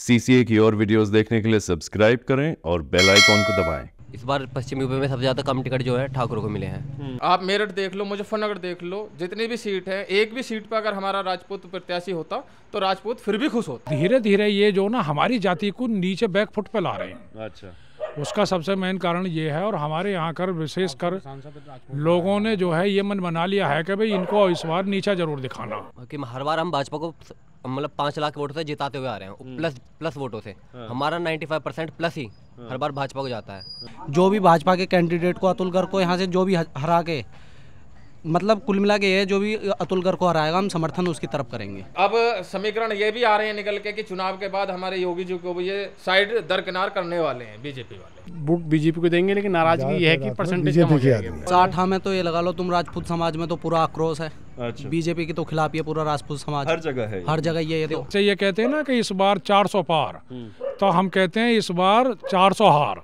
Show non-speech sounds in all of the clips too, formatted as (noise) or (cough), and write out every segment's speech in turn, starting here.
CCA की और videos देखने के लिए सब्सक्राइब करें और बेल आइकॉन को दबाएं इस बार पश्चिमी यूपी में सबसे ज्यादा कम टिकट जो है ठाकुर को मिले हैं हम्म। आप मेरठ देख लो मुजफ्फरनगर देख लो जितनी भी सीट है एक भी सीट पर अगर हमारा राजपूत प्रत्याशी होता तो राजपूत फिर भी खुश होता धीरे धीरे ये जो ना हमारी जाति को नीचे बैक फुट पर ला रहे हैं अच्छा उसका सबसे मेन कारण ये है और हमारे यहाँ कर विशेष कर लोगों ने जो है ये मन बना लिया है कि भाई इनको इस बार नीचा जरूर दिखाना कि हर बार हम भाजपा को मतलब पांच लाख वोटों से जिताते हुए आ रहे हैं हम्म। प्लस प्लस वोटों से हाँ। हमारा नाइन्टी फाइव परसेंट प्लस ही हाँ। हर बार भाजपा को जाता है जो भी भाजपा के कैंडिडेट को अतुल गर्ग को यहाँ से जो भी हरा के मतलब कुल मिला के ये जो भी अतुल गर्ग को हराएगा हम समर्थन उसकी तरफ करेंगे अब समीकरण ये भी आ रहे हैं निकल के कि चुनाव के बाद हमारे योगी जी को ये साइड दरकिनार करने वाले हैं बीजेपी वाले वोट बीजेपी को देंगे लेकिन नाराजगी ये है कि परसेंटेज साठा में तो ये लगा लो तुम राजपूत समाज में तो पूरा आक्रोश है अच्छा। बीजेपी के तो खिलाफ ये पूरा राजपूत समाज हर जगह है हर जगह ये तो अच्छा, ये कहते हैं ना कि इस बार 400 पार तो हम कहते हैं इस बार 400 हार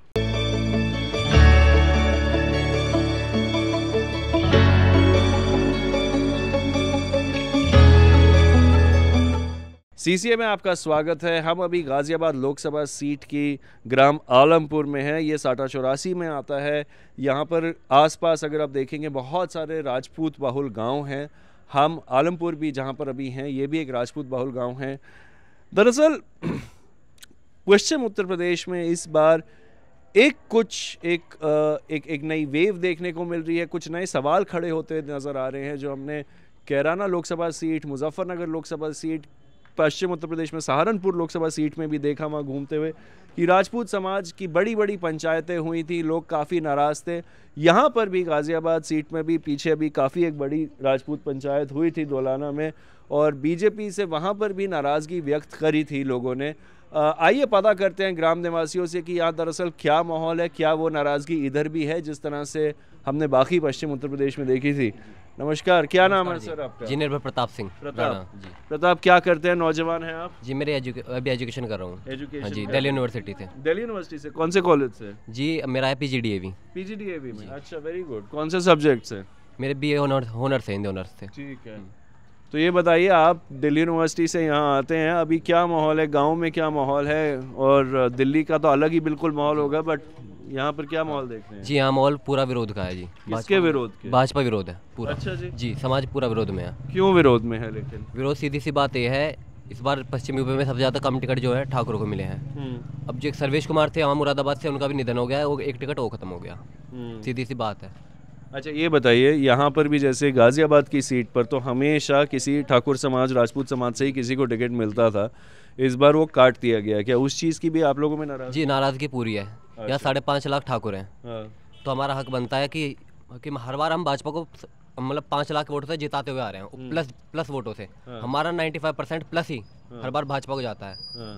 सीसीए में आपका स्वागत है हम अभी गाज़ियाबाद लोकसभा सीट की ग्राम आलमपुर में है ये साटा चौरासी में आता है यहाँ पर आसपास अगर आप देखेंगे बहुत सारे राजपूत बाहुल गांव हैं हम आलमपुर भी जहाँ पर अभी हैं ये भी एक राजपूत बाहुल गांव है दरअसल पश्चिम उत्तर प्रदेश में इस बार एक कुछ एक एक एक नई वेव देखने को मिल रही है कुछ नए सवाल खड़े होते नज़र आ रहे हैं जो हमने कैराना लोकसभा सीट मुजफ्फरनगर लोकसभा सीट पश्चिम उत्तर प्रदेश में सहारनपुर लोकसभा सीट में भी देखा वहाँ घूमते हुए कि राजपूत समाज की बड़ी बड़ी पंचायतें हुई थी लोग काफ़ी नाराज़ थे यहाँ पर भी गाज़ियाबाद सीट में भी पीछे अभी काफ़ी एक बड़ी राजपूत पंचायत हुई थी दोलाना में और बीजेपी से वहाँ पर भी नाराज़गी व्यक्त करी थी लोगों ने आइए पता करते हैं ग्राम निवासियों से कि यहाँ दरअसल क्या माहौल है क्या वो नाराज़गी इधर भी है जिस तरह से हमने बाकी पश्चिम उत्तर प्रदेश में देखी थी नमस्कार क्या नाम है सर आपका जी निर्भर प्रताप सिंह प्रताप जी प्रताप क्या करते हैं नौजवान हैं आप जी मेरे एजुके, अभी एजुकेशन कर रहा हूँ एजुकेशन हाँ जी दिल्ली यूनिवर्सिटी से दिल्ली यूनिवर्सिटी से कौन से कॉलेज से जी मेरा है पीजीडीएवी पीजीडीएवी में अच्छा वेरी गुड कौन से सब्जेक्ट से मेरे बी एनर्स ऑनर्स से हिंदी ऑनर्स से ठीक है हम्म। तो ये बताइए आप दिल्ली यूनिवर्सिटी से यहाँ आते हैं अभी क्या माहौल है गाँव में क्या माहौल है और दिल्ली का तो अलग ही बिल्कुल माहौल होगा बट यहाँ पर क्या माहौल देख रहे हैं जी यहाँ माहौल पूरा विरोध का है जी किसके विरोध के भाजपा विरोध है पूरा अच्छा जी जी समाज पूरा विरोध में है क्यों विरोध में है लेकिन विरोध सीधी सी बात यह है इस बार पश्चिम यूपी में सबसे ज्यादा कम टिकट जो है ठाकुर को मिले हैं हम्म। अब जो सर्वेश कुमार थे आम मुरादाबाद से उनका भी निधन हो गया है वो एक टिकट वो खत्म हो गया हम्म। सीधी सी बात है अच्छा ये बताइए यहाँ पर भी जैसे गाज़ियाबाद की सीट पर तो हमेशा किसी ठाकुर समाज राजपूत समाज से ही किसी को टिकट मिलता था इस बार वो काट दिया गया क्या उस चीज़ की भी आप लोगों में नाराज़ जी नाराज़गी पूरी है या यहाँ अच्छा। साढ़े पाँच लाख ठाकुर हैं हाँ। तो हमारा हक बनता है कि कि हर बार हम भाजपा को मतलब पाँच लाख वोटों से जिताते हुए आ रहे हैं हम्म। प्लस प्लस वोटों से हाँ। हमारा नाइन्टी फाइव परसेंट प्लस ही हाँ। हर बार भाजपा को जाता है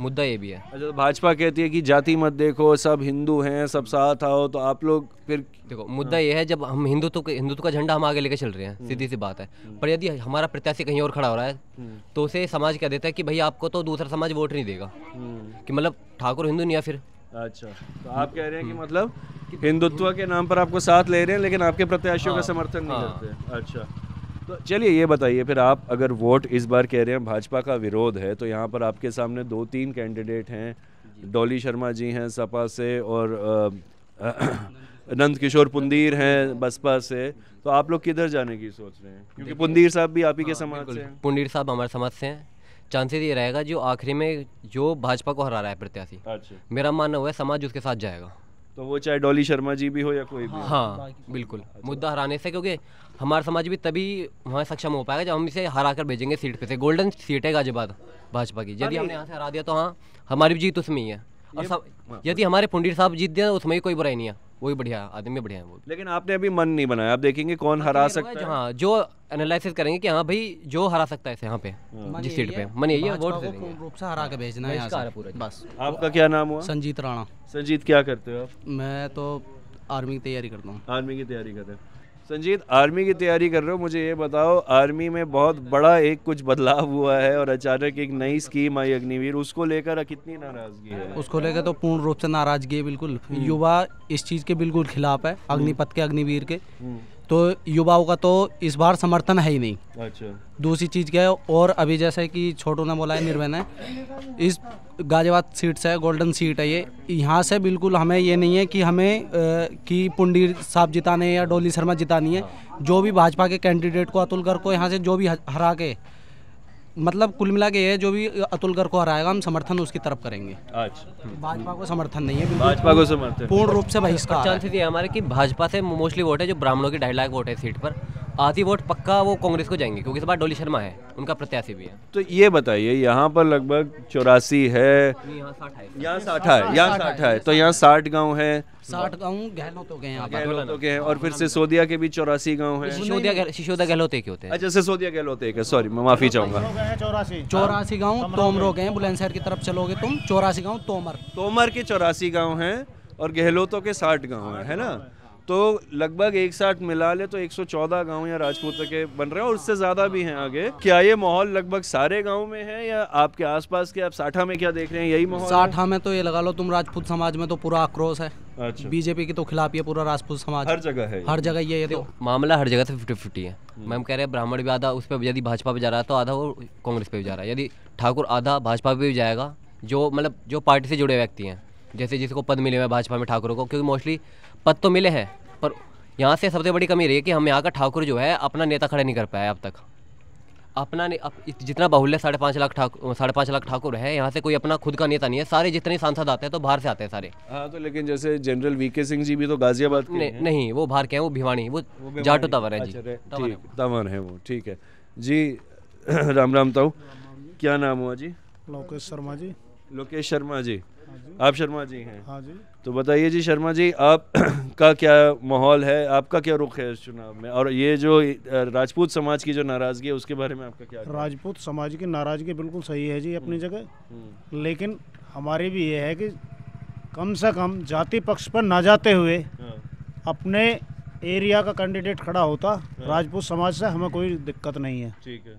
मुद्दा ये भी है अच्छा तो भाजपा कहती है कि जाति मत देखो सब हिंदू हैं सब हम्म। साथ आओ तो आप लोग फिर देखो मुद्दा ये है जब हम हिंदुत्व हिंदुत्व का झंडा हम आगे लेके चल रहे हैं हम्म। सीधी सी बात है पर यदि हमारा प्रत्याशी कहीं और खड़ा हो रहा है तो उसे समाज क्या देता है कि भाई आपको तो दूसरा समाज वोट नहीं देगा कि मतलब ठाकुर हिंदू नहीं है फिर अच्छा तो आप कह रहे हैं कि हम्म। मतलब हिंदुत्व के नाम पर आपको साथ ले रहे हैं लेकिन आपके प्रत्याशियों का हाँ। समर्थन नहीं हाँ। करते अच्छा तो चलिए ये बताइए फिर आप अगर वोट इस बार कह रहे हैं भाजपा का विरोध है तो यहाँ पर आपके सामने दो तीन कैंडिडेट हैं डॉली शर्मा जी हैं सपा से और नंद किशोर पुंदीर हैं बसपा से तो आप लोग किधर जाने की सोच रहे हैं क्योंकि पुंदीर साहब भी आप ही के हाँ, समाज से हैं पुंदीर साहब हमारे समाज से हैं चांसेस ये रहेगा जो आखिरी में जो भाजपा को हरा रहा है प्रत्याशी अच्छा मेरा मानना हुआ है समाज उसके साथ जाएगा तो वो चाहे डॉली शर्मा जी भी हो या कोई भी हाँ, बिल्कुल अच्छा। मुद्दा हराने से क्योंकि हमारा समाज भी तभी वहाँ सक्षम हो पाएगा जब हम इसे हरा कर भेजेंगे सीट पे से गोल्डन सीट है गाजीबाद भाजपा की यदि हमने यहाँ से हरा दिया तो हाँ हमारी भी जीत उसमें ही है और सब हाँ। यदि हमारे पुंडीर साहब जीत दिया उसमें ही कोई बुराई नहीं है वही बढ़िया आदमी बढ़िया है वो लेकिन आपने अभी मन नहीं बनाया आप देखेंगे कौन हरा सकता है हाँ जो एनालिसिस करेंगे कि हाँ भाई जो हरा सकता है यहाँ पे हाँ। जिस सीट पे मन यही है वोट रूप से हरा के हाँ, भेजना है बस आपका क्या नाम हुआ संजीत राणा संजीत क्या करते हो आप मैं तो आर्मी की तैयारी करता हूँ आर्मी की तैयारी करते हैं संजीत आर्मी की तैयारी कर रहे हो मुझे ये बताओ आर्मी में बहुत बड़ा एक कुछ बदलाव हुआ है और अचानक एक नई स्कीम आई अग्निवीर उसको लेकर कितनी नाराजगी है उसको लेकर तो पूर्ण रूप से नाराजगी है बिल्कुल युवा इस चीज के बिल्कुल खिलाफ है अग्निपथ के अग्निवीर के हम्म। तो युवाओं का तो इस बार समर्थन है ही नहीं अच्छा दूसरी चीज़ क्या है और अभी जैसे कि छोटू ने बोला है निर्वय ने इस गाजियाबाद सीट से गोल्डन सीट है ये यहाँ से बिल्कुल हमें ये नहीं है कि हमें आ, कि पुंडी साहब जिताने या डोली शर्मा जितानी है हाँ। जो भी भाजपा के कैंडिडेट को अतुल गर्ग को यहाँ से जो भी हरा के मतलब कुल मिला के ये जो भी अतुल गर्ग को हराएगा हम समर्थन उसकी तरफ करेंगे अच्छा। भाजपा को समर्थन नहीं है भाजपा को समर्थन पूर्ण रूप से बहिष्कार हमारे कि भाजपा से मोस्टली वोट है जो ब्राह्मणों की ढाई लाख वोट है सीट पर आधी वोट पक्का वो कांग्रेस को जाएंगे क्योंकि इस बार डोली शर्मा है उनका प्रत्याशी भी है तो ये बताइए यहाँ पर लगभग चौरासी है यहाँ साठ है यहाँ साठ है तो यहाँ साठ गाँव है साठ गाँव गहलोत हो गए हैं और फिर सिसोदिया के भी चौरासी गाँव है सिसोदिया गहलोत एक होते हैं अच्छा सिसोदिया गहलोत एक है सॉरी मैं माफी चाहूंगा चौरासी चौरासी गाँव तोमरों गए बुलंदशहर की तरफ चलोगे तुम चौरासी गाँव तोमर तोमर के चौरासी गाँव है और गहलोतों के साठ गाँव है ना तो लगभग एक साथ मिला ले तो 114 गांव या राजपूत के बन रहे हैं और उससे ज़्यादा भी हैं आगे क्या ये माहौल लगभग सारे गांव में है या आपके आसपास के आप साठा में क्या देख रहे हैं यही माहौल साठा में तो ये लगा लो तुम राजपूत समाज में तो पूरा आक्रोश है अच्छा। बीजेपी के तो खिलाफ ये पूरा राजपूत समाज हर जगह है हर जगह ये, ये तो मामला हर जगह से फिफ्टी फिफ्टी है हम्म। मैम कह रहे हैं ब्राह्मण भी आधा उस पर यदि भाजपा पे जा रहा है तो आधा वो कांग्रेस पे भी जा रहा है यदि ठाकुर आधा भाजपा पे भी जाएगा जो मतलब जो पार्टी से जुड़े व्यक्ति हैं जैसे जिसको पद मिले हुए भाजपा में ठाकुर को क्योंकि मोस्टली पद तो मिले हैं पर यहाँ से सबसे बड़ी कमी रही है कि हम यहाँ का ठाकुर जो है अपना नेता खड़े नहीं कर पाया अब तक अपना अप, जितना बाहुल्य साढ़े पाँच लाख ठाकुर साढ़े पाँच लाख ठाकुर है यहाँ से कोई अपना खुद का नेता नहीं है सारे जितने सांसद आते हैं तो बाहर से आते हैं सारे हाँ तो लेकिन जैसे जनरल वी के सिंह जी भी तो गाजियाबाद के नहीं, नहीं वो बाहर के हैं वो भिवानी वो, वो जाटो तंवर है जी अच्छा, तंवर है वो ठीक है जी (clears throat) राम राम ताऊ क्या नाम हुआ जी लोकेश शर्मा जी लोकेश शर्मा जी आप शर्मा जी हैं हाँ जी तो बताइए जी शर्मा जी आप (clears throat) का क्या माहौल है आपका क्या रुख है इस चुनाव में और ये जो राजपूत समाज की जो नाराज़गी है उसके बारे में आपका क्या राजपूत समाज की नाराज़गी बिल्कुल सही है जी अपनी हम्म। जगह हम्म। लेकिन हमारी भी ये है कि कम से कम जाति पक्ष पर ना जाते हुए हाँ। अपने एरिया का कैंडिडेट खड़ा होता हाँ। राजपूत समाज से हमें कोई दिक्कत नहीं है ठीक है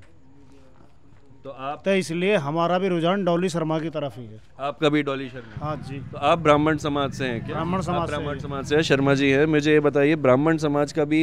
तो आप तो इसलिए हमारा भी रुझान डॉली शर्मा की तरफ ही है आपका भी डॉली शर्मा हाँ जी तो आप ब्राह्मण समाज से हैं क्या ब्राह्मण समाज ब्राह्मण समाज से है शर्मा जी है मुझे ये बताइए ब्राह्मण समाज का भी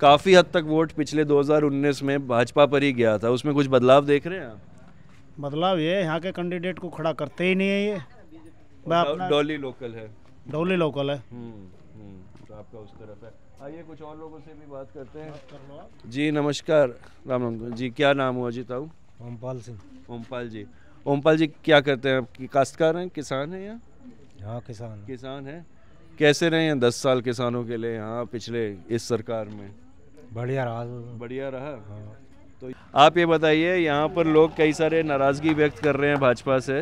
काफ़ी हद तक वोट पिछले 2019 में भाजपा पर ही गया था उसमें कुछ बदलाव देख रहे हैं आप बदलाव ये यहाँ के कैंडिडेट को खड़ा करते ही नहीं है ये डॉली लोकल है डॉली लोकल है हम्म, हम्म, तो आपका उस तरफ है आइए कुछ और लोगों से भी बात करते हैं जी नमस्कार राम राम जी क्या नाम हुआ जी ताऊ ओमपाल सिंह ओमपाल जी ओमपाल जी क्या करते हैं आपकी काश्तकार हैं किसान हैं या हाँ किसान किसान हैं कैसे रहे हैं दस साल किसानों के लिए यहाँ पिछले इस सरकार में बढ़िया रहा बढ़िया रहा हाँ तो आप ये बताइए यहाँ पर लोग कई सारे नाराजगी व्यक्त कर रहे हैं भाजपा से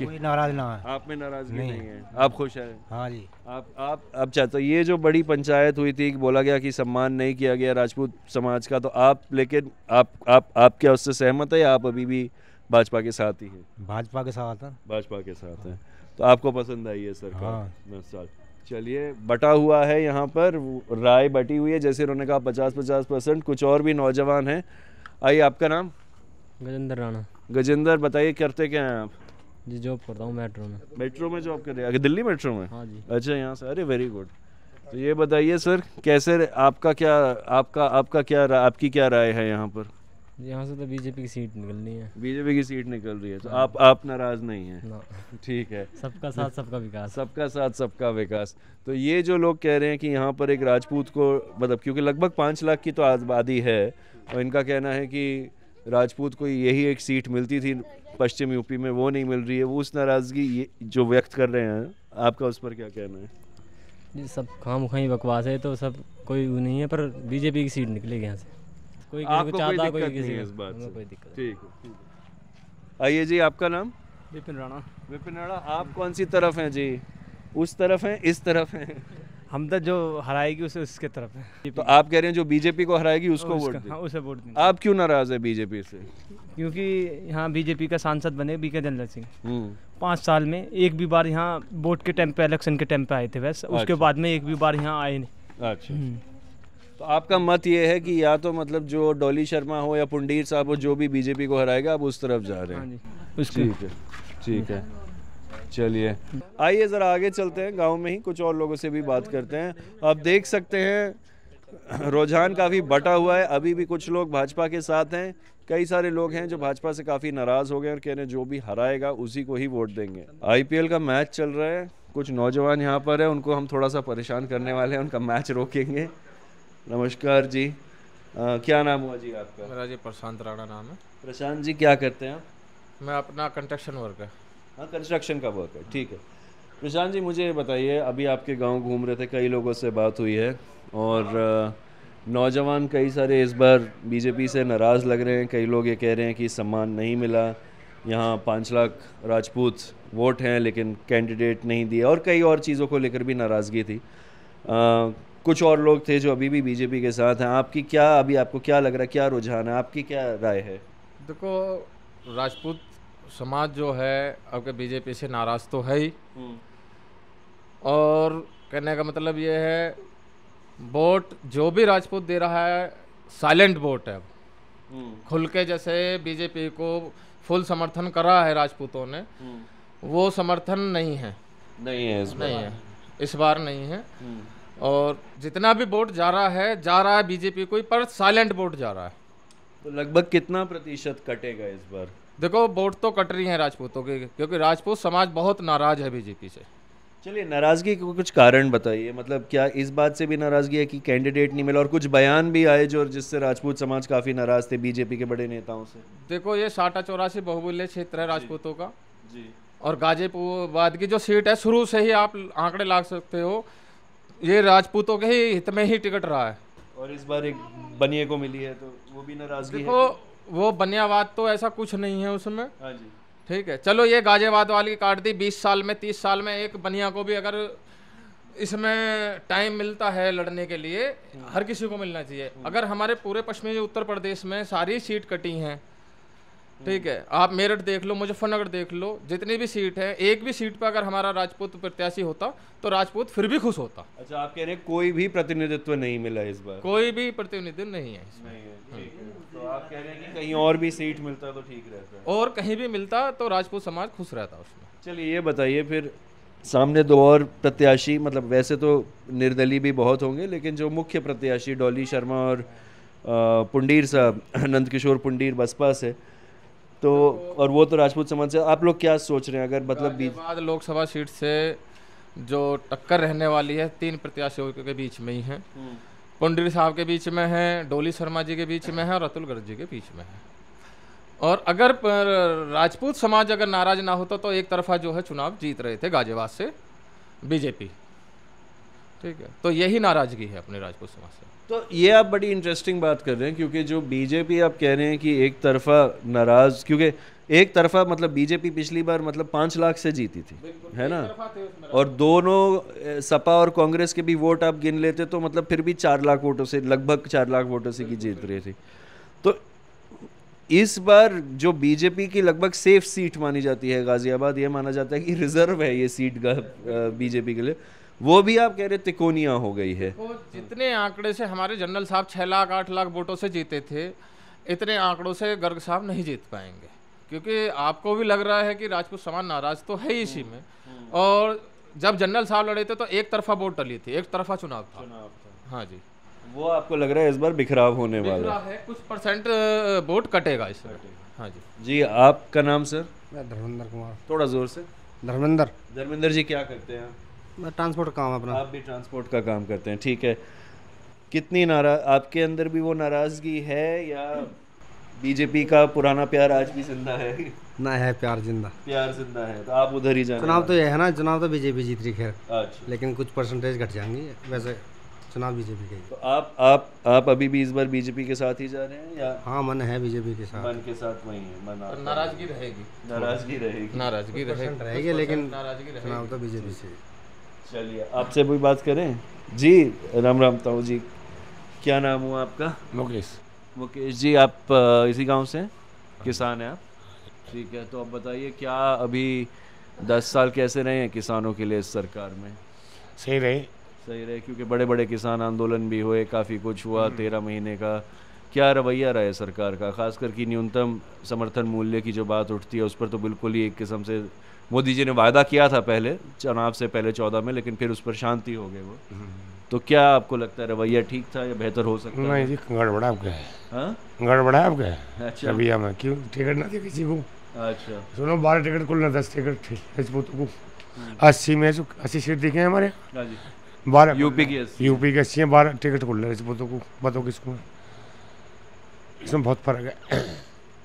कोई नाराज ना है आप में नाराजगी नहीं, नहीं है आप खुश है हाँ जी आप आप अब चाहते तो ये जो बड़ी पंचायत हुई थी बोला गया कि सम्मान नहीं किया गया राजपूत समाज का तो आप लेकिन आप आप आप क्या उससे सहमत है आप अभी भी भाजपा के साथ ही है भाजपा के साथ है भाजपा के साथ है तो आपको पसंद आई है सरकार हाँ। चलिए बटा हुआ है यहाँ पर राय बटी हुई है जैसे उन्होंने कहा पचास पचास परसेंट कुछ और भी नौजवान हैं आइए आपका नाम गजेंद्र राणा गजेंद्र बताइए करते क्या हैं आप जी जॉब करता हूँ मेट्रो में मेट्रो में जॉब कर रहे हैं दिल्ली मेट्रो में हाँ जी अच्छा यहाँ से अरे वेरी गुड तो ये बताइए सर कैसे आपका क्या आपका आपका क्या आपकी क्या राय है यहाँ पर यहाँ से तो बीजेपी की सीट निकलनी है बीजेपी की सीट निकल रही है तो हाँ। आप आप नाराज नहीं है ठीक है सबका साथ सबका विकास सबका साथ सबका विकास तो ये जो लोग कह रहे हैं कि यहाँ पर एक राजपूत को मतलब क्योंकि लगभग पाँच लाख की तो आबादी है और इनका कहना है कि राजपूत को यही एक सीट मिलती थी पश्चिम यूपी में वो नहीं मिल रही है वो उस नाराज़गी जो व्यक्त कर रहे हैं आपका उस पर क्या कहना है जी सब खाम खाई बकवास है तो सब कोई नहीं है पर बीजेपी की सीट निकलेगी यहाँ से कोई आपको कोई दिक्कत कोई नहीं है इस बात से ठीक है आइए जी आपका नाम विपिन राणा विपिन राणा आप कौन सी तरफ हैं जी उस तरफ हैं इस तरफ हैं हम तो जो हराएगी उसे उसके तरफ है तो आप कह रहे हैं जो बीजेपी को हराएगी उसको वोट हाँ उसे वोट दें आप क्यों नाराज है बीजेपी से क्योंकि यहाँ बीजेपी का सांसद बने बीके जनरल सिंह पाँच साल में एक भी बार यहाँ वोट के टाइम पे इलेक्शन के टाइम पे आए थे बस उसके अच्छा। बाद में एक भी बार यहाँ आए नहीं अच्छा हम्म। तो आपका मत ये है कि या तो मतलब जो डोली शर्मा हो या पुंडीर साहब हो जो भी बीजेपी को हराएगा आप उस तरफ जा रहे हैं हाँ ठीक है ठीक है हम्म। चलिए आइए ज़रा आगे चलते हैं गांव में ही कुछ और लोगों से भी बात करते हैं आप देख सकते हैं रुझान काफ़ी बटा हुआ है अभी भी कुछ लोग भाजपा के साथ हैं कई सारे लोग हैं जो भाजपा से काफ़ी नाराज़ हो गए और कह रहे हैं जो भी हराएगा उसी को ही वोट देंगे आईपीएल का मैच चल रहा है कुछ नौजवान यहाँ पर है उनको हम थोड़ा सा परेशान करने वाले हैं उनका मैच रोकेंगे नमस्कार जी आ, क्या नाम हुआ जी आपका मेरा जी प्रशांत राणा नाम है प्रशांत जी क्या करते हैं आप मैं अपना कंस्ट्रक्शन वर्क है हाँ कंस्ट्रक्शन का वर्क है ठीक है प्रशांत जी मुझे बताइए अभी आपके गांव घूम रहे थे कई लोगों से बात हुई है और हाँ। नौजवान कई सारे इस बार बीजेपी से नाराज़ लग रहे हैं कई लोग ये कह रहे हैं कि सम्मान नहीं मिला यहाँ पाँच लाख राजपूत वोट हैं लेकिन कैंडिडेट नहीं दिया और कई और चीज़ों को लेकर भी नाराज़गी थी आ, कुछ और लोग थे जो अभी भी बीजेपी के साथ हैं आपकी क्या अभी आपको क्या लग रहा है क्या रुझान है आपकी क्या राय है देखो राजपूत समाज जो है आपके बीजेपी से नाराज़ तो है ही हम्म। और कहने का मतलब ये है वोट जो भी राजपूत दे रहा है साइलेंट वोट है हम्म। खुल के जैसे बीजेपी को फुल समर्थन करा है राजपूतों ने हम्म। वो समर्थन नहीं है नहीं है इस बार नहीं है इस बार नहीं है और जितना भी वोट जा रहा है जा रहा है बीजेपी को पर साइलेंट वोट जा रहा है तो लगभग कितना प्रतिशत कटेगा इस बार देखो वोट तो कट रही है राजपूतों के क्योंकि राजपूत समाज बहुत नाराज है बीजेपी से चलिए नाराज़गी को कुछ कारण बताइए मतलब क्या इस बात से भी नाराज़गी है कि कैंडिडेट नहीं मिला और कुछ बयान भी आए जो जिससे राजपूत समाज काफ़ी नाराज़ थे बीजेपी के बड़े नेताओं से देखो ये साटा चौरासी बहुमूल्य क्षेत्र है राजपूतों का जी और गाजीपुरवाद की जो सीट है शुरू से ही आप आंकड़े ला सकते हो ये राजपूतों के ही हित में ही टिकट रहा है और इस बार एक बनिए को मिली है तो वो भी नाराज़गी देखो वो बनियावाद तो ऐसा कुछ नहीं है उसमें हाँ ठीक है चलो ये गाजेवाद वाली काट दी बीस साल में तीस साल में एक बनिया को भी अगर इसमें टाइम मिलता है लड़ने के लिए हाँ। हर किसी को मिलना चाहिए हाँ। अगर हमारे पूरे पश्चिमी उत्तर प्रदेश में सारी सीट कटी हैं ठीक है आप मेरठ देख लो मुजफ्फरनगर देख लो जितनी भी सीट है एक भी सीट पर अगर हमारा राजपूत प्रत्याशी होता तो राजपूत फिर भी खुश होता अच्छा आप कह रहे हैं कोई भी प्रतिनिधित्व नहीं मिला इस बार कोई भी प्रतिनिधित्व नहीं है तो कहीं और भी सीट मिलता तो ठीक रहता और कहीं भी मिलता तो राजपूत समाज खुश रहता उसमें चलिए ये बताइए फिर सामने दो और प्रत्याशी मतलब वैसे तो निर्दलीय भी बहुत होंगे लेकिन जो मुख्य प्रत्याशी डॉली शर्मा और पुंडीर साहब (clears throat) नंद किशोर पुंडीर बसपा से तो और वो तो राजपूत समाज से आप लोग क्या सोच रहे हैं अगर मतलब बीच लोकसभा सीट से जो टक्कर रहने वाली है तीन प्रत्याशियों के बीच में ही है हम्म। पुंडरी साहब के बीच में है डोली शर्मा जी के बीच में है और अतुल गढ़ जी के बीच में है और अगर राजपूत समाज अगर नाराज ना होता तो एक तरफा जो है चुनाव जीत रहे थे गाजियाबाद से बीजेपी ठीक है तो यही नाराजगी है अपने राजपूत समाज से तो ये आप बड़ी इंटरेस्टिंग बात कर रहे हैं क्योंकि जो बीजेपी आप कह रहे हैं कि एक तरफा नाराज क्योंकि एक तरफा मतलब बीजेपी पिछली बार मतलब पांच लाख से जीती थी है ना और दोनों सपा और कांग्रेस के भी वोट आप गिन लेते तो मतलब फिर भी चार लाख वोटों से लगभग चार लाख वोटों से की जीत रही थी तो इस बार जो बीजेपी की लगभग सेफ सीट मानी जाती है गाजियाबाद ये माना जाता है कि रिजर्व है ये सीट बीजेपी के लिए वो भी आप कह रहे तिकोनिया हो गई है जितने आंकड़े से हमारे जनरल साहब छः लाख आठ लाख वोटों से जीते थे इतने आंकड़ों से गर्ग साहब नहीं जीत पाएंगे क्योंकि आपको भी लग रहा है कि राजपूत समान नाराज तो है ही इसी में और जब जनरल साहब लड़े थे तो एक तरफा वोट डली थी एक तरफा चुनाव था, हाँ जी वो आपको लग रहा है इस बार बिखराव होने वाला है कुछ परसेंट वोट कटेगा इस बार हाँ जी जी आपका नाम सर मैं धर्मेंद्र कुमार थोड़ा जोर से धर्मेंद्र धर्मेंद्र जी क्या करते हैं ट्रांसपोर्ट का काम अपना आप भी ट्रांसपोर्ट का काम करते हैं ठीक है कितनी नाराज आपके अंदर भी वो नाराज़गी है या बीजेपी का पुराना प्यार आज भी जिंदा है ना है प्यार जिंदा प्यार जिंदा है तो आप उधर ही जाए चुनाव तो ये है ना चुनाव तो बीजेपी जीत रही खैर अच्छा। लेकिन कुछ परसेंटेज घट जाएंगी वैसे चुनाव बीजेपी के तो आप आप आप अभी भी इस बार बीजेपी के साथ ही जा रहे हैं या हाँ मन है बीजेपी के साथ मन के साथ वही है मन नाराजगी रहेगी नाराजगी रहेगी नाराजगी रहेगी लेकिन नाराजगी चुनाव तो बीजेपी से चलिए आपसे भी बात करें जी राम राम ताऊ जी क्या नाम हुआ आपका मुकेश मुकेश जी आप इसी गांव से किसान हैं आप ठीक है तो आप बताइए क्या अभी दस साल कैसे रहे हैं किसानों के लिए इस सरकार में सही रहे सही रहे क्योंकि बड़े बड़े किसान आंदोलन भी हुए काफ़ी कुछ हुआ हम्म। तेरह महीने का क्या रवैया रहा है सरकार का खास करके न्यूनतम समर्थन मूल्य की जो बात उठती है उस पर तो बिल्कुल ही एक किस्म से मोदी जी ने वायदा किया था पहले चुनाव से पहले चौदह में लेकिन फिर उस पर शांति हो गई वो तो क्या आपको लगता है रवैया ठीक था या बेहतर हो सकता नहीं जी गड़बड़ा आप गए हाँ? गड़बड़ा आप गए अच्छा रवैया में क्यों टिकट ना थी किसी को अच्छा सुनो बारह टिकट कुल ना दस टिकट राजपूतों को हम्म। अस्सी में अस्सी सीट दिखे हैं हमारे हाँ बारह यूपी की यूपी की अस्सी हैं बारह टिकट कुल राजपूतों को बताओ किसको इसमें बहुत फर्क है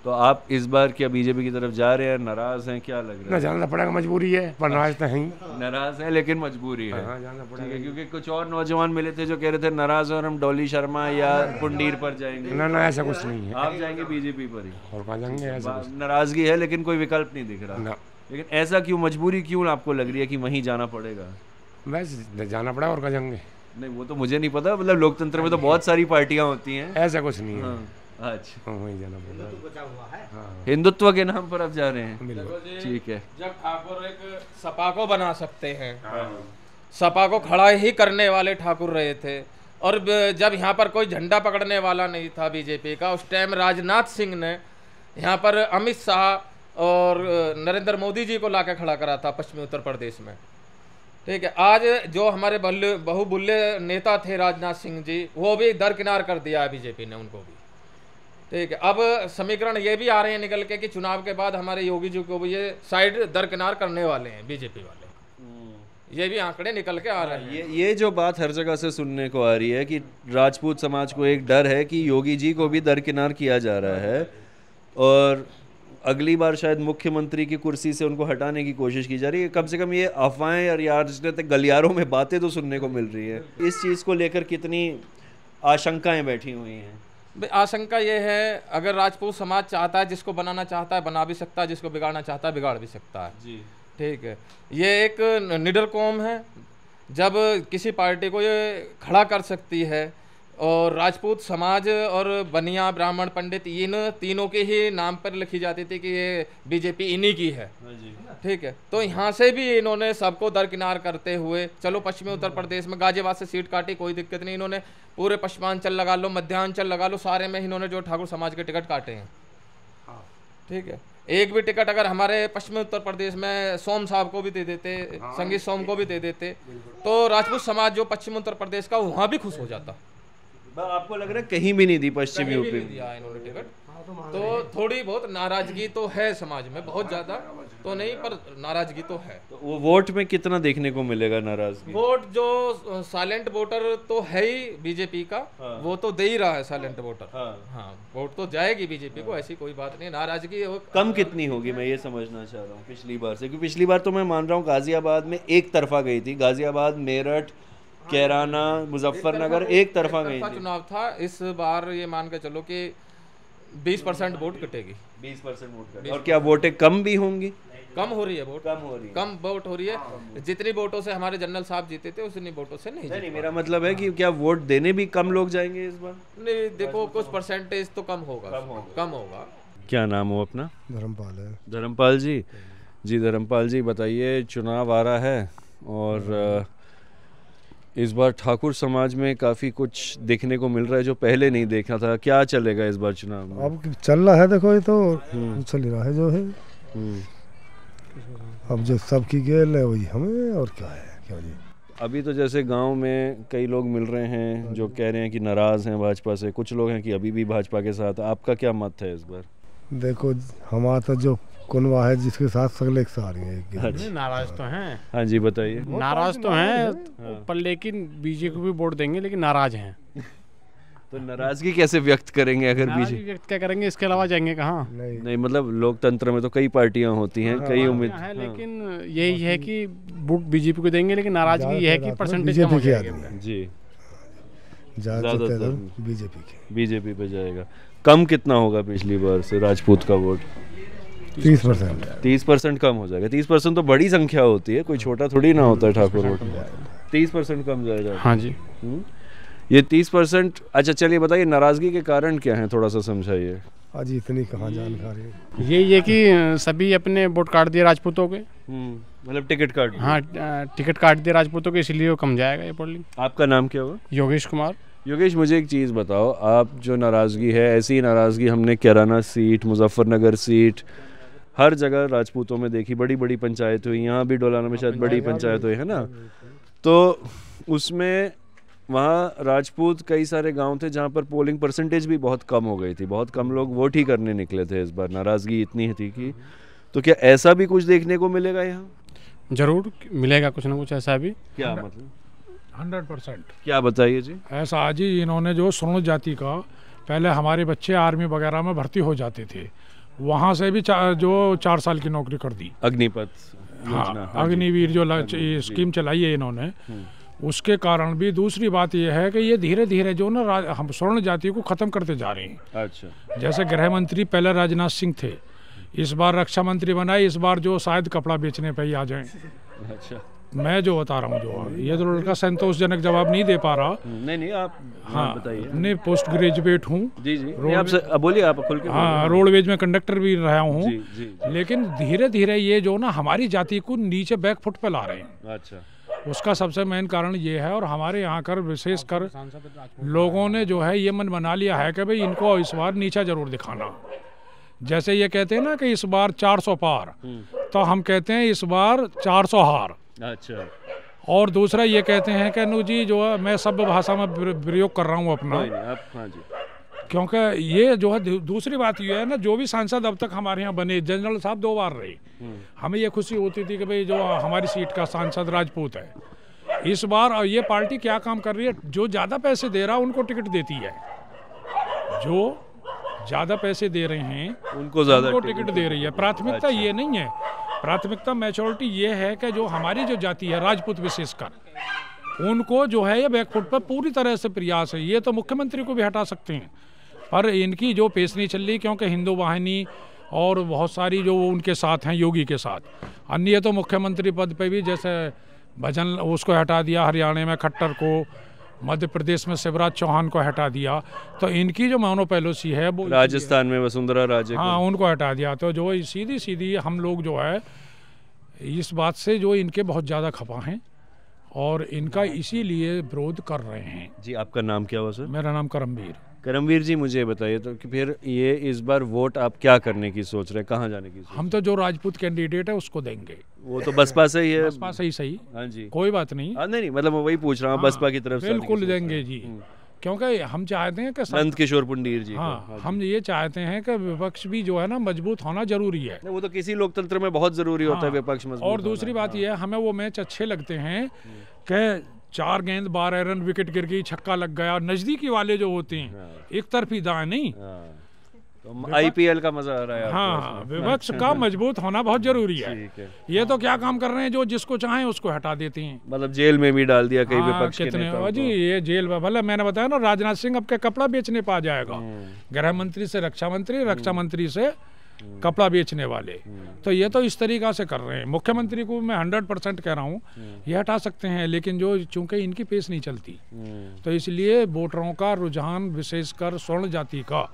तो आप इस बार क्या बीजेपी की तरफ जा रहे हैं नाराज हैं क्या लग रहा है जाना पड़ेगा मजबूरी है पर नाराज तो है नाराज है लेकिन मजबूरी है हाँ, ठीक है क्योंकि कुछ और नौजवान मिले थे जो कह रहे थे नाराज और हम डोली शर्मा या पुंडीर पर जाएंगे ना ना ऐसा कुछ नहीं है आप जाएंगे बीजेपी पर ही और कहा जाएंगे नाराजगी है लेकिन कोई विकल्प नहीं दिख रहा लेकिन ऐसा क्यों मजबूरी क्यों आपको लग रही है कि वहीं जाना पड़ेगा बस जाना पड़ा और कहा जाएंगे नहीं वो तो मुझे नहीं पता मतलब लोकतंत्र में तो बहुत सारी पार्टियां होती हैं ऐसा कुछ नहीं है हाँ। अच्छा वहीं जाना हाँ। हिंदुत्व के नाम पर आप जा रहे हैं ठीक है जब ठाकुर एक सपा को बना सकते हैं हाँ। सपा को खड़ा ही करने वाले ठाकुर रहे थे और जब यहाँ पर कोई झंडा पकड़ने वाला नहीं था बीजेपी का उस टाइम राजनाथ सिंह ने यहाँ पर अमित शाह और नरेंद्र मोदी जी को ला खड़ा करा था पश्चिमी उत्तर प्रदेश में ठीक है आज जो हमारे बल्ले बहुबुल्ले नेता थे राजनाथ सिंह जी वो भी दरकिनार कर दिया है बीजेपी ने उनको भी ठीक है अब समीकरण ये भी आ रहे हैं निकल के कि चुनाव के बाद हमारे योगी जी को भी ये साइड दरकिनार करने वाले हैं बीजेपी वाले हम्म। ये भी आंकड़े निकल के आ रहे हैं ये ये जो बात हर जगह से सुनने को आ रही है कि राजपूत समाज को एक डर है कि योगी जी को भी दरकिनार किया जा रहा है और अगली बार शायद मुख्यमंत्री की कुर्सी से उनको हटाने की कोशिश की जा रही है कम से कम ये अफवाहें और यार गलियारों में बातें तो सुनने को मिल रही है इस चीज़ को लेकर कितनी आशंकाएं बैठी हुई हैं आशंका ये है अगर राजपूत समाज चाहता है जिसको बनाना चाहता है बना भी सकता है जिसको बिगाड़ना चाहता है बिगाड़ भी सकता है जी ठीक है ये एक निडर कौम है जब किसी पार्टी को ये खड़ा कर सकती है और राजपूत समाज और बनिया ब्राह्मण पंडित इन तीनों के ही नाम पर लिखी जाती थी कि ये बीजेपी इन्हीं की है हाँ ठीक है तो यहाँ से भी इन्होंने सबको दरकिनार करते हुए चलो पश्चिमी उत्तर प्रदेश में गाजियाबाद से सीट काटी कोई दिक्कत नहीं इन्होंने पूरे पश्चिमांचल लगा लो मध्यांचल लगा लो सारे में इन्होंने जो ठाकुर समाज के टिकट काटे हैं हाँ। ठीक है एक भी टिकट अगर हमारे पश्चिमी उत्तर प्रदेश में सोम साहब को भी दे देते हाँ, संगीत सोम को भी दे देते तो राजपूत समाज जो पश्चिम उत्तर प्रदेश का वहाँ भी खुश हो जाता आपको लग रहा है कहीं भी नहीं दी पश्चिमी यूपी में हाँ, तो, तो थोड़ी बहुत नाराजगी तो है समाज में बहुत ज्यादा तो नहीं पर नाराजगी तो है तो वो वोट में कितना देखने को मिलेगा नाराजगी वोट जो साइलेंट वोटर तो है ही बीजेपी का हाँ। वो तो दे ही रहा है साइलेंट वोटर हाँ, हाँ वोट तो जाएगी बीजेपी हाँ। को ऐसी कोई बात नहीं नाराजगी कम कितनी होगी मैं ये समझना चाह रहा हूँ पिछली बार से क्योंकि पिछली बार तो मैं मान रहा हूँ गाजियाबाद में एक तरफा गई थी गाजियाबाद मेरठ कैराना मुजफ्फरनगर एक तरफा में चुनाव था इस बार ये मान के चलो कि बीस परसेंट वोट कटेगी बीस परसेंट वोट कटेगी और क्या वोटें कम भी होंगी कम हो रही है वोट कम हो रही है कम वोट हो रही है हाँ, जितनी वोटों से हमारे जनरल साहब जीते थे उतनी वोटों से नहीं नहीं मेरा मतलब है कि हाँ। क्या वोट देने भी कम लोग जाएंगे इस बार नहीं देखो कुछ परसेंटेज तो कम होगा कम होगा क्या नाम हो अपना धर्मपाल है धर्मपाल जी जी धर्मपाल जी बताइए चुनाव आ रहा है और हाँ। इस बार ठाकुर समाज में काफ़ी कुछ देखने को मिल रहा है जो पहले नहीं देखा था क्या चलेगा इस बार चुनाव में अब चल रहा है देखो ये तो हम्म। चल रहा है जो है हम्म। अब जो सबकी गेल है वही हमें और क्या है क्या जी अभी तो जैसे गांव में कई लोग मिल रहे हैं जो कह रहे हैं कि नाराज़ हैं भाजपा से कुछ लोग हैं कि अभी भी भाजपा के साथ आपका क्या मत है इस बार देखो हमारा तो जो कुनवा है जिसके साथ सगले एक सारी है अच्छा। नाराज तो हैं हाँ जी बताइए नाराज तो हैं तो पर लेकिन बीजेपी को भी वोट देंगे लेकिन नाराज हैं (laughs) तो नाराजगी कैसे व्यक्त करेंगे अगर बीजेपी व्यक्त क्या करेंगे इसके अलावा जाएंगे कहाँ नहीं नहीं मतलब लोकतंत्र में तो कई पार्टियां होती हैं कई हाँ। उम्मीद है हाँ। लेकिन यही है कि वोट बीजेपी को देंगे लेकिन नाराजगी ये है कि परसेंटेज कम हो जी ज्यादातर बीजेपी बीजेपी पे जाएगा कम कितना होगा पिछली बार से राजपूत का वोट तीस परसेंट तीस परसेंट कम हो जाएगा तीस परसेंट तो बड़ी संख्या होती है कोई छोटा थोड़ी ना होता है ठाकुर रोड तीस परसेंट कम जाएगा हाँ जी हम्म? ये तीस परसेंट अच्छा चलिए बताइए नाराज़गी के कारण क्या है थोड़ा सा समझाइए आज इतनी कहाँ जानकारी ये ये कि सभी अपने वोट काट दिए राजपूतों के हम्म, मतलब टिकट काट हाँ टिकट काट दिए राजपूतों के इसलिए वो कम जाएगा ये पोलिंग आपका नाम क्या हुआ योगेश कुमार योगेश मुझे एक चीज़ बताओ आप जो नाराज़गी है ऐसी नाराज़गी हमने कराना सीट मुजफ्फरनगर सीट हर जगह राजपूतों में देखी बड़ी बड़ी पंचायत हुई यहाँ भी डोलाना में हाँ, शायद बड़ी पंचायत हुई है ना तो उसमें वहाँ राजपूत कई सारे गांव थे जहाँ पर पोलिंग परसेंटेज भी बहुत कम हो गई थी बहुत कम लोग वोट ही करने निकले थे इस बार नाराज़गी इतनी थी कि हाँ। तो क्या ऐसा भी कुछ देखने को मिलेगा यहाँ जरूर मिलेगा कुछ ना कुछ ऐसा भी क्या मतलब हंड्रेड परसेंट क्या बताइए जी ऐसा आज ही इन्होंने जो स्वर्ण जाति का पहले हमारे बच्चे आर्मी वगैरह में भर्ती हो जाते थे वहाँ से भी चार, जो चार साल की नौकरी कर दी अग्निपथ हाँ, हाँ अग्निवीर जो स्कीम चलाई है इन्होंने हम्म। उसके कारण भी दूसरी बात यह है कि ये धीरे धीरे जो ना हम स्वर्ण जाति को ख़त्म करते जा रहे हैं अच्छा जैसे गृह मंत्री पहले राजनाथ सिंह थे इस बार रक्षा मंत्री बनाए इस बार जो शायद कपड़ा बेचने पर ही आ जाए अच्छा मैं जो बता रहा हूँ जो ये तो लड़का संतोषजनक जवाब नहीं दे पा रहा नहीं नहीं आप हाँ बताइए नहीं पोस्ट ग्रेजुएट हूँ जी जी आप बोलिए आप खुल के हाँ रोडवेज में कंडक्टर भी रहा हूँ लेकिन धीरे धीरे ये जो ना हमारी जाति को नीचे बैक फुट पे ला रहे हैं अच्छा उसका सबसे मेन कारण ये है और हमारे यहाँ कर विशेषकर लोगों ने जो है ये मन बना लिया है कि भाई इनको इस बार नीचा जरूर दिखाना जैसे ये कहते हैं ना कि इस बार 400 पार हम्म। तो हम कहते हैं इस बार 400 हार अच्छा और दूसरा ये कहते हैं कि नू जी जो है मैं सब भाषा में प्रयोग कर रहा हूँ अपना हाँ जी क्योंकि ये जो है दूसरी बात ये है ना जो भी सांसद अब तक हमारे यहाँ बने जनरल साहब दो बार रहे हम्म। हमें ये खुशी होती थी कि भाई जो हमारी सीट का सांसद राजपूत है इस बार और ये पार्टी क्या काम कर रही है जो ज़्यादा पैसे दे रहा उनको टिकट देती है जो ज़्यादा पैसे दे रहे हैं उनको ज़्यादा टिकट दे रही है प्राथमिकता अच्छा। ये नहीं है प्राथमिकता मेचोरिटी ये है कि जो हमारी जो जाति है राजपूत विशेषकर उनको जो है ये बैकफुट पर पूरी तरह से प्रयास है ये तो मुख्यमंत्री को भी हटा सकते हैं पर इनकी जो पेश नहीं चल रही क्योंकि हिंदू वाहिनी और बहुत सारी जो उनके साथ हैं योगी के साथ अन्य तो मुख्यमंत्री पद पर भी जैसे भजन उसको हटा दिया हरियाणा में खट्टर को मध्य प्रदेश में शिवराज चौहान को हटा दिया तो इनकी जो पैलोसी है वो राजस्थान में वसुंधरा राजे हाँ उनको हटा दिया तो जो सीधी सीधी हम लोग जो है इस बात से जो इनके बहुत ज़्यादा खपा हैं और इनका इसीलिए विरोध कर रहे हैं जी आपका नाम क्या हुआ सर मेरा नाम करमवीर करमवीर जी मुझे बताइए तो कि फिर ये इस बार वोट आप क्या करने की सोच रहे हैं कहाँ जाने की सोच हम तो जो राजपूत कैंडिडेट है उसको देंगे वो तो बसपा से ही है बसपा से ही सही हाँ जी कोई बात नहीं आ, हाँ, नहीं नहीं मतलब मैं वही पूछ रहा हूँ हाँ, बसपा की तरफ से बिल्कुल देंगे जी हम्म। क्योंकि हम चाहते हैं कि संत किशोर पुंडीर जी हाँ, हाँ हम ये चाहते हैं कि विपक्ष भी जो है ना मजबूत होना जरूरी है वो तो किसी लोकतंत्र में बहुत जरूरी हाँ, होता है हाँ, विपक्ष मजबूत और दूसरी बात हाँ। ये है हमें वो मैच अच्छे लगते हैं हम्म। कि चार गेंद बारह रन विकेट गिर गई छक्का लग गया नज़दीकी वाले जो होते हैं हाँ। एक तरफी दाए नहीं हाँ। तो आईपीएल का मजा आ रहा है हाँ विपक्ष का (laughs) मजबूत होना बहुत जरूरी है ये तो क्या काम कर रहे हैं जो जिसको चाहे उसको हटा देते हैं मतलब जेल में भी डाल दिया कई हाँ, विपक्ष कितने के जी ये जेल में भले मैंने बताया ना राजनाथ सिंह अब के कपड़ा बेचने पा जाएगा हम्म। गृह मंत्री से रक्षा मंत्री रक्षा मंत्री से कपड़ा बेचने वाले तो ये तो इस तरीका से कर रहे हैं मुख्यमंत्री को मैं हंड्रेड परसेंट कह रहा हूँ ये हटा सकते हैं लेकिन जो चूंकि इनकी पेश नहीं चलती तो इसलिए वोटरों का रुझान विशेषकर स्वर्ण जाति का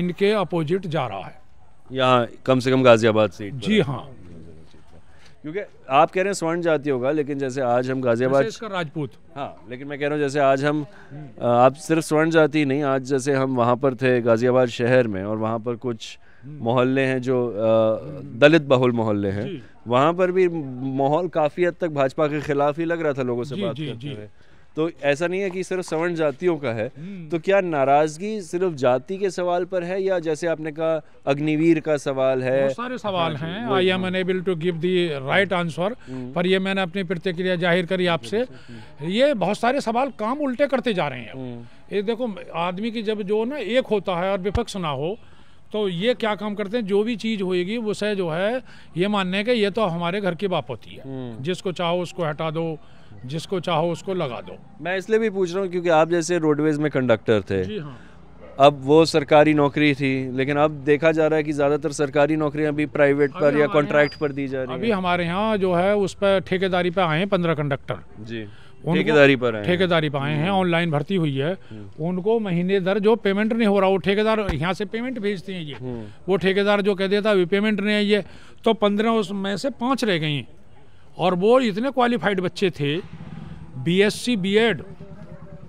इनके अपोजिट जा रहा है यहाँ कम से कम गाजियाबाद से जी हाँ क्योंकि आप कह रहे हैं स्वर्ण जाति होगा लेकिन जैसे आज हम गाजियाबाद राजपूत हाँ लेकिन मैं कह रहा हूँ जैसे आज हम आप सिर्फ स्वर्ण जाति नहीं आज जैसे हम वहाँ पर थे गाजियाबाद शहर में और वहाँ पर कुछ मोहल्ले हैं जो दलित बहुल मोहल्ले हैं वहाँ पर भी माहौल काफ़ी हद तक भाजपा के खिलाफ ही लग रहा था लोगों से बात करते हुए तो ऐसा नहीं है कि सिर्फ सवर्ण जातियों का है हम्म। तो क्या नाराजगी सिर्फ जाति के सवाल पर है या जैसे आपने कहा अग्निवीर का सवाल है सारे सवाल हाँ हैं I am unable to give the right answer पर ये मैंने अपनी प्रतिक्रिया जाहिर करी आपसे ये बहुत सारे सवाल काम उल्टे करते जा रहे हैं हम्म। ये देखो आदमी की जब जो ना एक होता है और विपक्ष ना हो तो ये क्या काम करते हैं जो भी चीज़ होएगी उसे जो है ये मानने के ये तो हमारे घर की बाप होती है हम्म। जिसको चाहो उसको हटा दो जिसको चाहो उसको लगा दो मैं इसलिए भी पूछ रहा हूँ क्योंकि आप जैसे रोडवेज में कंडक्टर थे जी हाँ अब वो सरकारी नौकरी थी लेकिन अब देखा जा रहा है कि ज़्यादातर सरकारी नौकरियां अभी प्राइवेट पर या कॉन्ट्रैक्ट पर दी जा रही है अभी हमारे यहाँ जो है उस पर ठेकेदारी पे आए हैं पंद्रह कंडक्टर जी ठेकेदारी पर ठेकेदारी पर आए हैं हम्म। ऑनलाइन भर्ती हुई है हम्म। उनको महीने दर जो पेमेंट नहीं हो रहा वो ठेकेदार यहाँ से पेमेंट भेजते हैं ये हम्म। वो ठेकेदार जो कह देता है पेमेंट नहीं आई है तो पंद्रह उसमें से पाँच रह गई और वो इतने क्वालिफाइड बच्चे थे B S C B Ed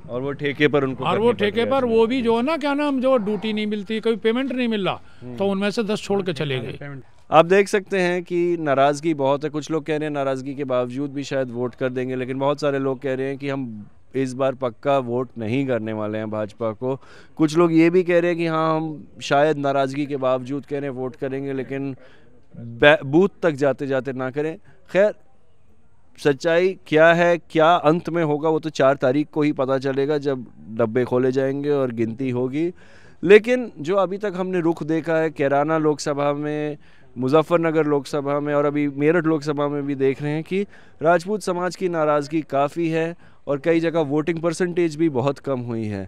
और वो ठेके पर उनको और वो ठेके पर वो भी जो है ना क्या नाम जो ड्यूटी नहीं मिलती कभी पेमेंट नहीं मिला तो उनमें से दस छोड़ के चले गए आप देख सकते हैं कि नाराज़गी बहुत है कुछ लोग कह रहे हैं नाराज़गी के बावजूद भी शायद वोट कर देंगे लेकिन बहुत सारे लोग कह रहे हैं कि हम इस बार पक्का वोट नहीं करने वाले हैं भाजपा को कुछ लोग ये भी कह रहे हैं कि हाँ हम शायद नाराज़गी के बावजूद कह रहे हैं वोट करेंगे लेकिन बूथ तक जाते जाते ना करें खैर सच्चाई क्या है क्या अंत में होगा वो तो चार तारीख को ही पता चलेगा जब डब्बे खोले जाएंगे और गिनती होगी लेकिन जो अभी तक हमने रुख देखा है कैराना लोकसभा में मुजफ्फरनगर लोकसभा में और अभी मेरठ लोकसभा में भी देख रहे हैं कि राजपूत समाज की नाराज़गी काफ़ी है और कई जगह वोटिंग परसेंटेज भी बहुत कम हुई है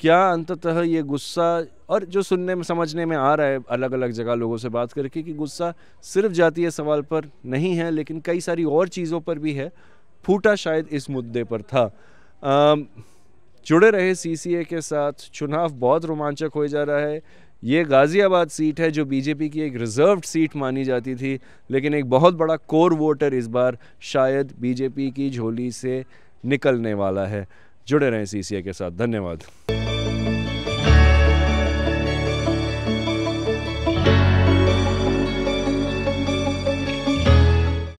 क्या अंततः ये गुस्सा और जो सुनने में समझने में आ रहा है अलग अलग जगह लोगों से बात करके कि गुस्सा सिर्फ जातीय सवाल पर नहीं है लेकिन कई सारी और चीज़ों पर भी है फूटा शायद इस मुद्दे पर था आ, जुड़े रहे सीसीए के साथ चुनाव बहुत रोमांचक हो जा रहा है ये गाज़ियाबाद सीट है जो बीजेपी की एक रिज़र्व सीट मानी जाती थी लेकिन एक बहुत बड़ा कोर वोटर इस बार शायद बीजेपी की झोली से निकलने वाला है जुड़े रहें सी के साथ धन्यवाद